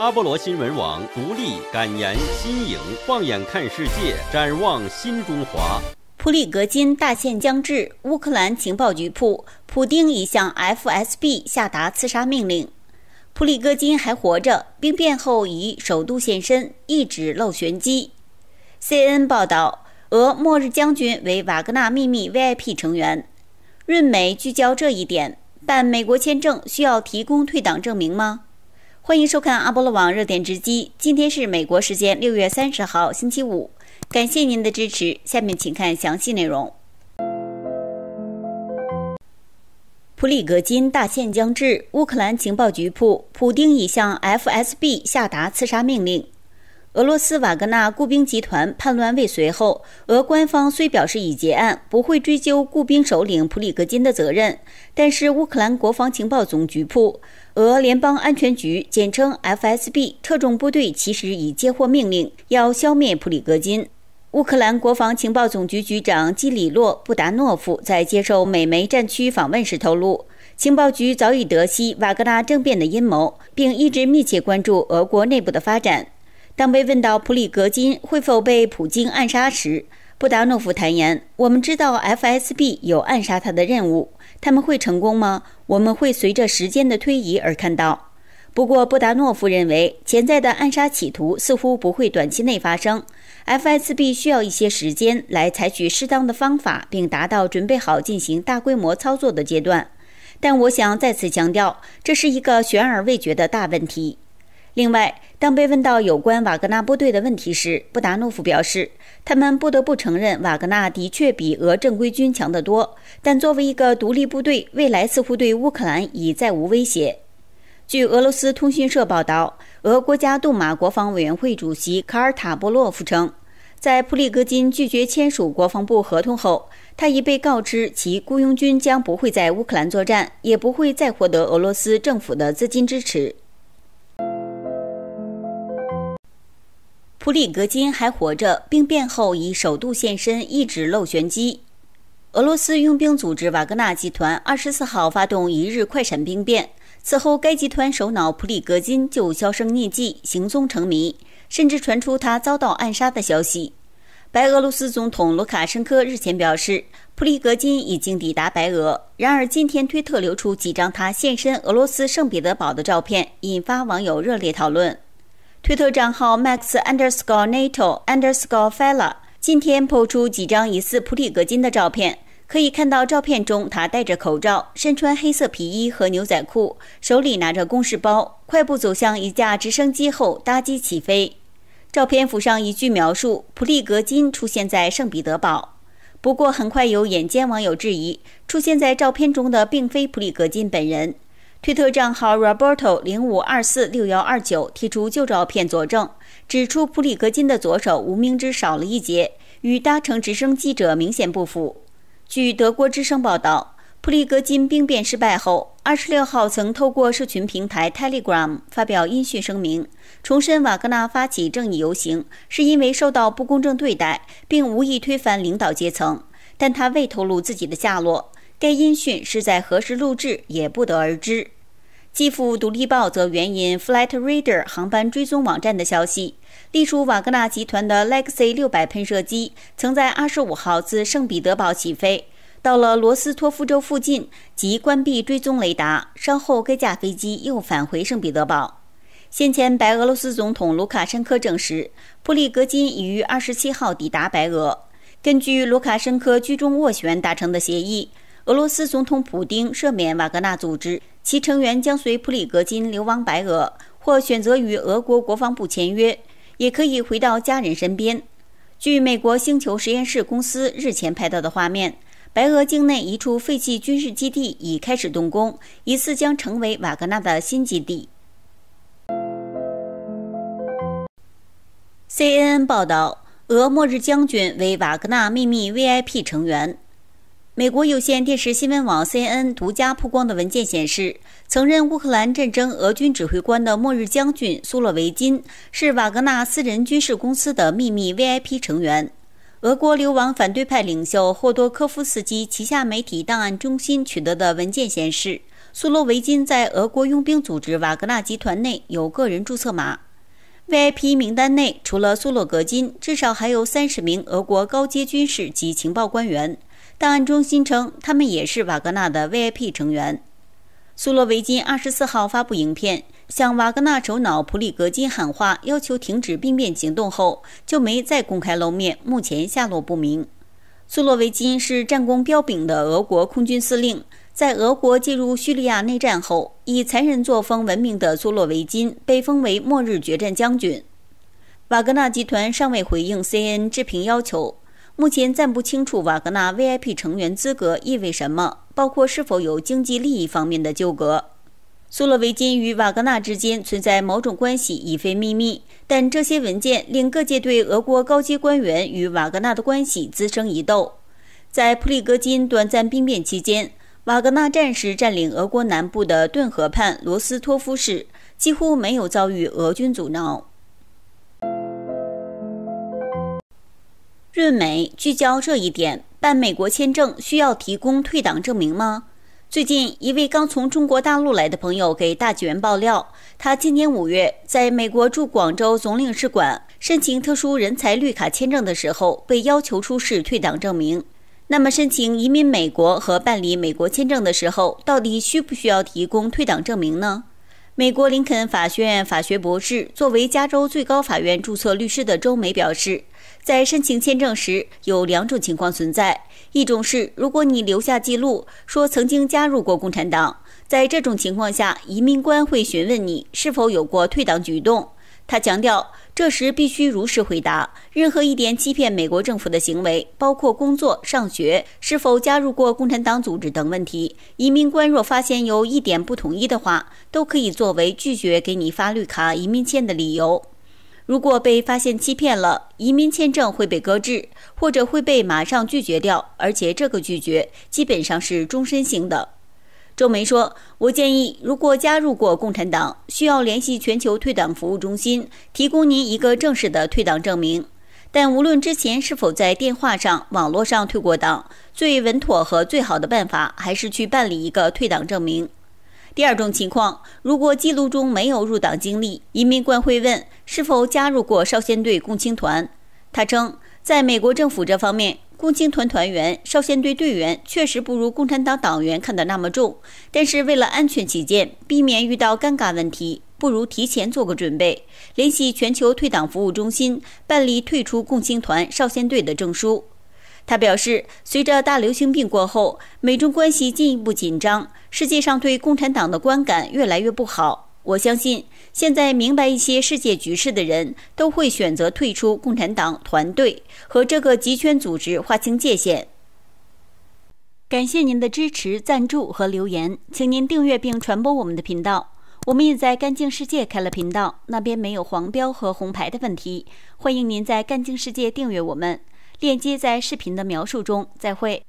阿波罗新闻网独立敢言新颖，放眼看世界，展望新中华。普里戈金大限将至，乌克兰情报局铺，普丁已向 FSB 下达刺杀命令。普里戈金还活着，兵变后已首度现身，一指露玄机。C n N 报道，俄末日将军为瓦格纳秘密 V I P 成员。润美聚焦这一点，办美国签证需要提供退党证明吗？欢迎收看阿波罗网热点直击。今天是美国时间六月三十号星期五，感谢您的支持。下面请看详细内容。普里格金大限将至，乌克兰情报局部，普丁已向 FSB 下达刺杀命令。俄罗斯瓦格纳雇佣兵集团叛乱未遂后，俄官方虽表示已结案，不会追究雇佣兵首领普里格金的责任，但是乌克兰国防情报总局部、俄联邦安全局（简称 FSB） 特种部队其实已接获命令，要消灭普里格金。乌克兰国防情报总局局长基里洛·布达诺夫在接受美媒战区访问时透露，情报局早已得悉瓦格纳政变的阴谋，并一直密切关注俄国内部的发展。当被问到普里格金会否被普京暗杀时，布达诺夫坦言：“我们知道 FSB 有暗杀他的任务，他们会成功吗？我们会随着时间的推移而看到。不过，布达诺夫认为潜在的暗杀企图似乎不会短期内发生。FSB 需要一些时间来采取适当的方法，并达到准备好进行大规模操作的阶段。但我想再次强调，这是一个悬而未决的大问题。”另外，当被问到有关瓦格纳部队的问题时，布达诺夫表示，他们不得不承认瓦格纳的确比俄正规军强得多，但作为一个独立部队，未来似乎对乌克兰已再无威胁。据俄罗斯通讯社报道，俄国家杜马国防委员会主席卡尔塔波洛夫称，在普里戈金拒绝签署国防部合同后，他已被告知其雇佣军将不会在乌克兰作战，也不会再获得俄罗斯政府的资金支持。普里格金还活着，兵变后已首度现身，一指露玄机。俄罗斯佣兵组织瓦格纳集团二十四号发动一日快闪兵变，此后该集团首脑普里格金就销声匿迹，行踪成谜，甚至传出他遭到暗杀的消息。白俄罗斯总统卢卡申科日前表示，普里格金已经抵达白俄。然而今天推特流出几张他现身俄罗斯圣彼得堡的照片，引发网友热烈讨论。推特账号 max_nato_fella d e r s n underscore 今天抛出几张疑似普里格金的照片，可以看到照片中他戴着口罩，身穿黑色皮衣和牛仔裤，手里拿着公事包，快步走向一架直升机后搭机起飞。照片附上一句描述：普里格金出现在圣彼得堡。不过很快有眼尖网友质疑，出现在照片中的并非普里格金本人。推特账号 Roberto 零五二四六幺二九提出旧照片佐证，指出普里戈金的左手无名指少了一截，与搭乘直升机者明显不符。据德国之声报道，普里戈金兵变失败后，二十六号曾透过社群平台 Telegram 发表音讯声明，重申瓦格纳发起正义游行是因为受到不公正对待，并无意推翻领导阶层，但他未透露自己的下落。该音讯是在何时录制也不得而知。《基辅独立报》则援引 Flight Radar 航班追踪网站的消息，隶属瓦格纳集团的 Legacy 六百喷射机曾在二十五号自圣彼得堡起飞，到了罗斯托夫州附近即关闭追踪雷达。稍后该架飞机又返回圣彼得堡。先前白俄罗斯总统卢卡申科证实，普里格金已于二十七号抵达白俄。根据卢卡申科居中斡旋达成的协议。俄罗斯总统普京赦免瓦格纳组织，其成员将随普里格金流亡白俄，或选择与俄国国防部签约，也可以回到家人身边。据美国星球实验室公司日前拍到的画面，白俄境内一处废弃军事基地已开始动工，疑似将成为瓦格纳的新基地。CNN 报道，俄末日将军为瓦格纳秘密 VIP 成员。美国有线电视新闻网 CNN 独家曝光的文件显示，曾任乌克兰战争俄军指挥官的末日将军苏洛维金是瓦格纳私人军事公司的秘密 VIP 成员。俄国流亡反对派领袖霍多科夫斯基旗下媒体档案中心取得的文件显示，苏洛维金在俄国佣兵组织瓦格纳集团内有个人注册码。VIP 名单内除了苏洛格金，至少还有三十名俄国高阶军事及情报官员。档案中心称，他们也是瓦格纳的 VIP 成员。苏洛维金二十四号发布影片，向瓦格纳首脑普里格金喊话，要求停止兵变行动后，就没再公开露面，目前下落不明。苏洛维金是战功彪炳的俄国空军司令，在俄国介入叙利亚内战后，以残忍作风闻名的苏洛维金被封为末日决战将军。瓦格纳集团尚未回应 CN n 置评要求。目前暂不清楚瓦格纳 VIP 成员资格意味什么，包括是否有经济利益方面的纠葛。苏洛维金与瓦格纳之间存在某种关系已非秘密，但这些文件令各界对俄国高级官员与瓦格纳的关系滋生疑窦。在普里戈金短暂兵变期间，瓦格纳战士占领俄国南部的顿河畔罗斯托夫市，几乎没有遭遇俄军阻挠。润美聚焦这一点，办美国签证需要提供退党证明吗？最近，一位刚从中国大陆来的朋友给大几元爆料，他今年五月在美国驻广州总领事馆申请特殊人才绿卡签证的时候，被要求出示退党证明。那么，申请移民美国和办理美国签证的时候，到底需不需要提供退党证明呢？美国林肯法学院法学博士、作为加州最高法院注册律师的周梅表示，在申请签证时，有两种情况存在：一种是如果你留下记录说曾经加入过共产党，在这种情况下，移民官会询问你是否有过退党举动。他强调，这时必须如实回答任何一点欺骗美国政府的行为，包括工作、上学、是否加入过共产党组织等问题。移民官若发现有一点不统一的话，都可以作为拒绝给你发绿卡、移民签的理由。如果被发现欺骗了，移民签证会被搁置，或者会被马上拒绝掉，而且这个拒绝基本上是终身性的。周梅说：“我建议，如果加入过共产党，需要联系全球退党服务中心，提供您一个正式的退党证明。但无论之前是否在电话上、网络上退过党，最稳妥和最好的办法还是去办理一个退党证明。”第二种情况，如果记录中没有入党经历，移民官会问是否加入过少先队、共青团。他称，在美国政府这方面。共青团团员、少先队队员确实不如共产党党员看得那么重，但是为了安全起见，避免遇到尴尬问题，不如提前做个准备，联系全球退党服务中心办理退出共青团、少先队的证书。他表示，随着大流行病过后，美中关系进一步紧张，世界上对共产党的观感越来越不好。我相信，现在明白一些世界局势的人都会选择退出共产党团队和这个极权组织划清界限。感谢您的支持、赞助和留言，请您订阅并传播我们的频道。我们也在干净世界开了频道，那边没有黄标和红牌的问题，欢迎您在干净世界订阅我们，链接在视频的描述中。再会。